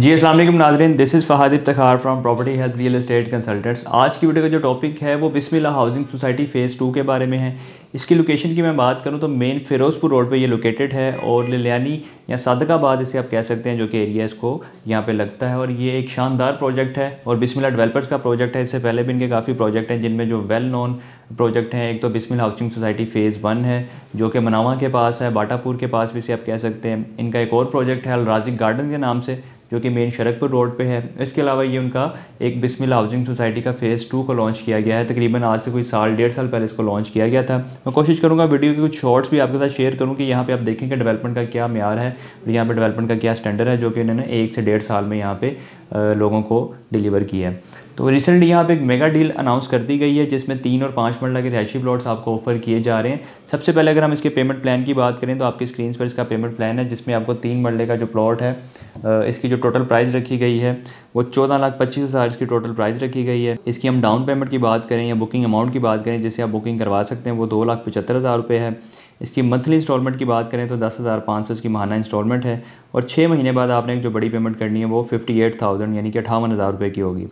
जी असल नाजरन this is Fahad इफ्तार from property help real estate consultants आज की वीडियो का जो टॉपिक है वो Bismillah housing society phase two के बारे में है इसकी लोकेशन की मैं बात करूँ तो मेन फ़िरोज़पुर रोड पे ये लोकेटेड है और लिलियानी या सादकाबाद इसे आप कह सकते हैं जो कि एरिया इसको यहाँ पे लगता है और ये एक शानदार प्रोजेक्ट है और बिस्मिल्ला डेवलपर्स का प्रोजेक्ट है इससे पहले भी इनके काफ़ी प्रोजेक्ट हैं जिनमें जो वेल नोन प्रोजेक्ट हैं एक तो Bismil housing society phase one है जो कि मनावा के पास है बाटापुर के पास भी इसे आप कह सकते हैं इनका एक और प्रोजेक्ट है अलराजिक गार्डन के नाम से जो कि मेन शरकपुर रोड पे है इसके अलावा ये उनका एक बिस्मिल हाउसिंग सोसाइटी का फ़ेज़ टू को लॉन्च किया गया है तकरीबन आज से कोई साल डेढ़ साल पहले इसको लॉन्च किया गया था मैं कोशिश करूँगा वीडियो के कुछ शॉर्ट्स भी आपके साथ शेयर करूँ कि यहाँ पर आप देखें कि डेवलपमेंट का क्या मैार है और यहाँ पर डेवलपमेंट का क्या स्टैंडर्ड है जो कि इन्होंने एक से डेढ़ साल में यहाँ पर लोगों को डिलीवर की है तो रिसेंटली यहाँ पे एक मेगा डील अनाउंस कर दी गई है जिसमें तीन और पाँच मरला के रिहायशी प्लॉट्स आपको ऑफर किए जा रहे हैं सबसे पहले अगर हम इसके पेमेंट प्लान की बात करें तो आपकी स्क्रीन पर इसका पेमेंट प्लान है जिसमें आपको तीन मरले का जो प्लॉट है इसकी जो टोटल प्राइस रखी गई है वो चौदह लाख पच्चीस हज़ार इसकी टोटल प्राइस रखी गई है इसकी हम डाउन पेमेंट की बात करें या बुकिंग अमाउंट की बात करें जिसे आप बुकिंग करवा सकते हैं वो दो लाख पचहत्तर हज़ार रुपये है इसकी मंथली इंस्टॉलमेंट की बात करें तो दस हज़ार पाँच सौ इसकी महाना इंस्टॉलमेंट है और छः महीने बाद आपने जो बड़ी पेमेंट करनी है वो फिफ्टी एट थाउजेंड यानी कि अठावन हज़ार रुपये की होगी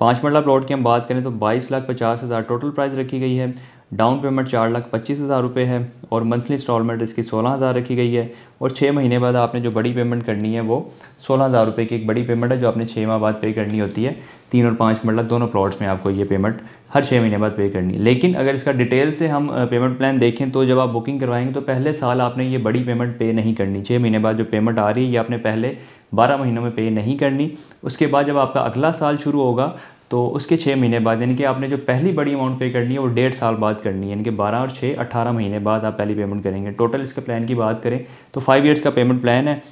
पाँच मरला प्लॉट की हम बात करें तो बाईस लाख पचास हज़ार टोटल प्राइस रखी गई है डाउन पेमेंट चार लाख पच्चीस हज़ार रुपये है और मंथली इंस्टॉलमेंट इसकी सोलह हज़ार रखी गई है और छः महीने बाद आपने जो बड़ी पेमेंट करनी है वो सोलह हज़ार रुपये की एक बड़ी पेमेंट है जो आपने छः माह बाद पे करनी होती है तीन और पाँच मरला मतलब दोनों प्लॉट्स में आपको ये पेमेंट हर छः महीने बाद पे करनी है लेकिन अगर इसका डिटेल से हम पेमेंट प्लान देखें तो जब आप बुकिंग करवाएंगे तो पहले साल आपने ये बड़ी पेमेंट पे नहीं करनी छः महीने बाद जो पेमेंट आ रही है ये आपने पहले बारह महीनों में पे नहीं करनी उसके बाद जब आपका अगला साल शुरू होगा तो उसके छः महीने बाद यानी कि आपने जो पहली बड़ी अमाउंट पे करनी है वो डेढ़ साल बाद करनी है यानी कि बारह और छः अठारह महीने बाद आप पहली पेमेंट करेंगे टोटल इसके प्लान की बात करें तो फाइव ईयर्स का पेमेंट प्लान है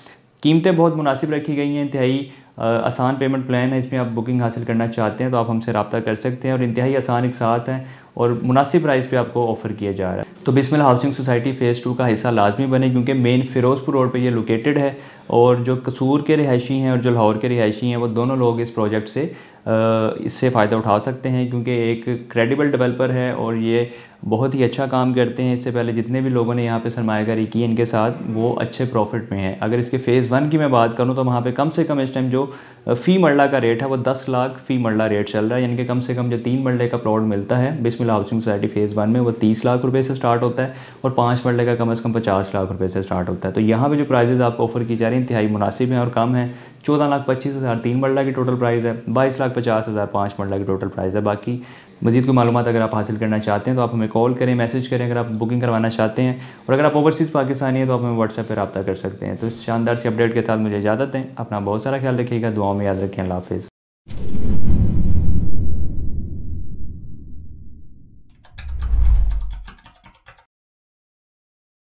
कीमतें बहुत मुनासिब रखी गई हैं इंतहाई आसान पेमेंट प्लान है इसमें आप बुकिंग हासिल करना चाहते हैं तो आप हमसे रबता कर सकते हैं और इंतहाई आसान एक साथ हैं और मुनासिब प्राइस पे आपको ऑफर किया जा रहा है तो Bismil housing society phase two का हिस्सा लाजमी बने क्योंकि मेन फ़िरोज़पुर रोड पे ये लोकेटेड है और जो कसूर के रिहायशी हैं और जो लाहौर के रिहायशी हैं वो दोनों लोग इस प्रोजेक्ट से इससे फ़ायदा उठा सकते हैं क्योंकि एक क्रेडिबल डेवलपर है और ये बहुत ही अच्छा काम करते हैं इससे पहले जितने भी लोगों ने यहाँ पे सरमाकारी की इनके साथ वो अच्छे प्रॉफिट में हैं अगर इसके फ़ेज़ वन की मैं बात करूँ तो वहाँ पे कम से कम इस टाइम जो फ़ी मरला का रेट है वो दस लाख फ़ी मरला रेट चल रहा है यानी कि कम से कम जो तीन मरले का प्लॉट मिलता है Bismil national housing society phase one में वो तीस लाख रुपये से स्टार्ट होता है और पाँच मरल का कम अज़ कम पचास लाख रुपये से स्टार्ट होता है तो यहाँ पर जो प्राइजेज़ आपको ऑफर की जा रही है इतहाई मुनासिब हैं और कम है चौदह लाख पच्चीस हज़ार तीन मरला की टोटल प्राइस है बाईस लाख पचास हज़ार पाँच मरला की टोटल प्राइस है बाकी मजीद कोई मालूम अगर आप हासिल करना चाहते हैं तो आप हमें कॉल करें मैसेज करें अगर आप बुकिंग करवाना चाहते हैं और अगर आप ओवरसीज़ पाकिस्तानी हैं तो आप हमें व्हाट्सएप पर रबा कर सकते हैं तो इस शानदार से अपडेट के साथ मुझे इजाज़त दें अपना बहुत सारा ख्याल रखिएगा दुआ में याद रखें अल्लाह